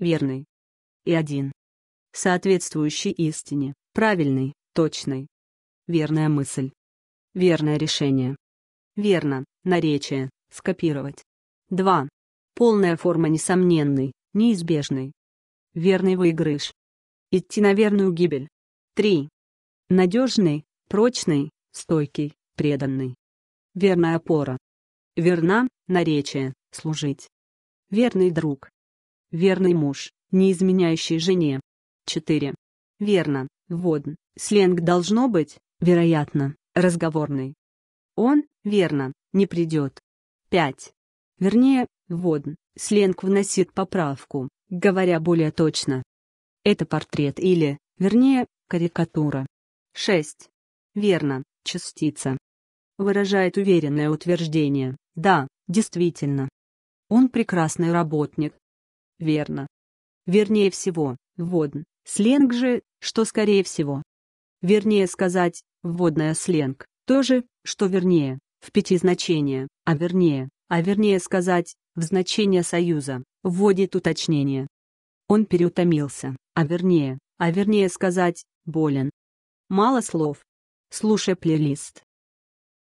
верный. И один. Соответствующий истине, правильный, точный. Верная мысль. Верное решение. Верно, наречие, скопировать. 2. Полная форма несомненный неизбежный Верный выигрыш. Идти на верную гибель. 3. Надежный, прочный, стойкий, преданный. Верная опора. Верна, наречие, служить. Верный друг. Верный муж, не изменяющий жене. 4. Верно, водн, сленг должно быть, вероятно, разговорный. Он, верно, не придет. 5. Вернее, водн, сленг вносит поправку, говоря более точно. Это портрет или, вернее, карикатура. 6. Верно, частица. Выражает уверенное утверждение. Да, действительно. Он прекрасный работник, верно. Вернее всего, Вводн. сленг же, что скорее всего. Вернее сказать, вводная сленг, то же, что вернее, в пяти значения, а вернее, а вернее сказать, в значение союза, вводит уточнение. Он переутомился, а вернее, а вернее сказать, болен. Мало слов. Слушай плейлист.